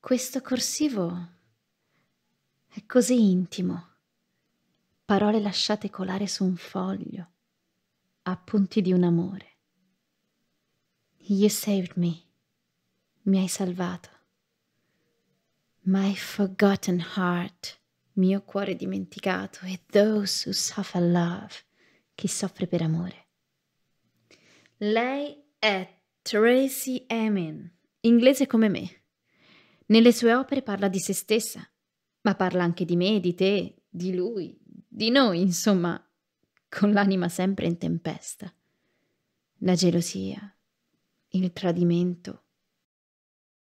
Questo corsivo è così intimo. Parole lasciate colare su un foglio, appunti di un amore. You saved me. Mi hai salvato. My forgotten heart, mio cuore dimenticato, e those who suffer love, chi soffre per amore. Lei è Tracy Emin, inglese come me. Nelle sue opere parla di se stessa, ma parla anche di me, di te, di lui, di noi, insomma, con l'anima sempre in tempesta. La gelosia, il tradimento,